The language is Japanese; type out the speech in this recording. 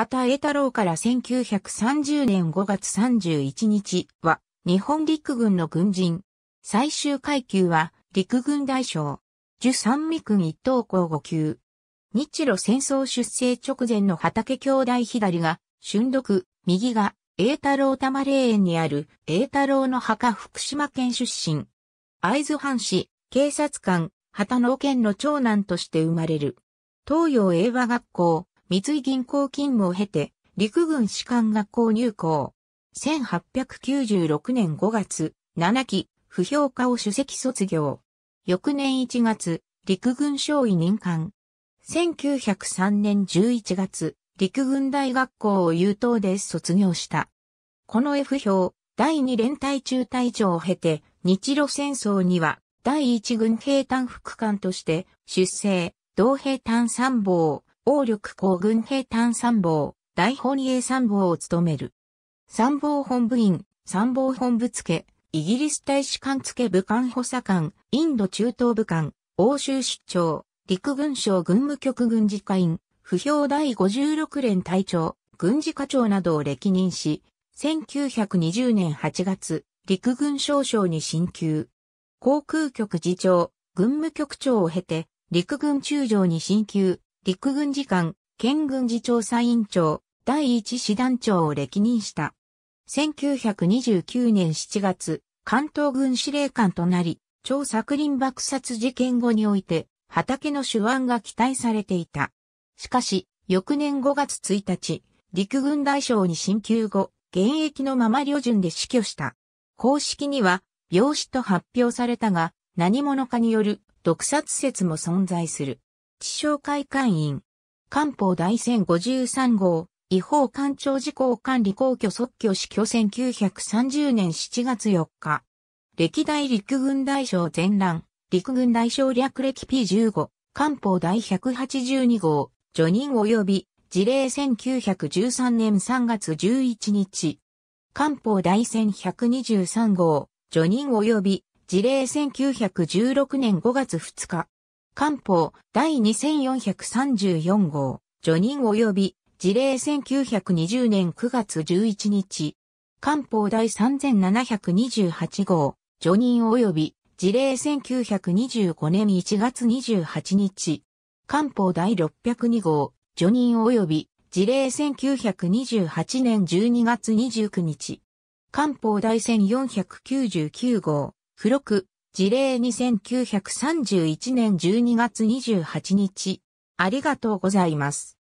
畑栄太郎から1930年5月31日は、日本陸軍の軍人。最終階級は、陸軍大将。樹三味軍一等校五級。日露戦争出生直前の畑兄弟左が、春読、右が、栄太郎玉霊園にある、栄太郎の墓福島県出身。会津藩士、警察官、畑農県の長男として生まれる。東洋英和学校、三井銀行勤務を経て、陸軍士官学校入校。1896年5月、7期、不評価を主席卒業。翌年1月、陸軍少尉任官。1903年11月、陸軍大学校を優等で卒業した。この F 表、第2連隊中隊長を経て、日露戦争には、第1軍兵隊副官として、出征、同兵隊参謀、王力公軍兵探参謀、大本営参謀を務める。参謀本部員、参謀本部付、イギリス大使館付武官補佐官、インド中東武官、欧州出張、陸軍省軍務局軍事課員、不評第56連隊長、軍事課長などを歴任し、1920年8月、陸軍少将に進級。航空局次長、軍務局長を経て、陸軍中将に進級、陸軍次官、県軍事調査委員長、第一師団長を歴任した。1929年7月、関東軍司令官となり、超作林爆殺事件後において、畑の手腕が期待されていた。しかし、翌年5月1日、陸軍大将に進級後、現役のまま旅順で死去した。公式には、病死と発表されたが、何者かによる毒殺説も存在する。地商会会員。官報第1053号、違法官庁事項管理公挙即居死去1930年7月4日。歴代陸軍大将全乱、陸軍大将略歴 P15、官報第182号、除任及び、事例1913年3月11日。官報第1123号、除任及び、事例1916年5月2日。官報第2434号、除任及び事例1920年9月11日。官報第3728号、除任及び事例1925年1月28日。官報第602号、除任及び事例1928年12月29日。官報第1499号、付録、事例に9 3 1年12月28日。ありがとうございます。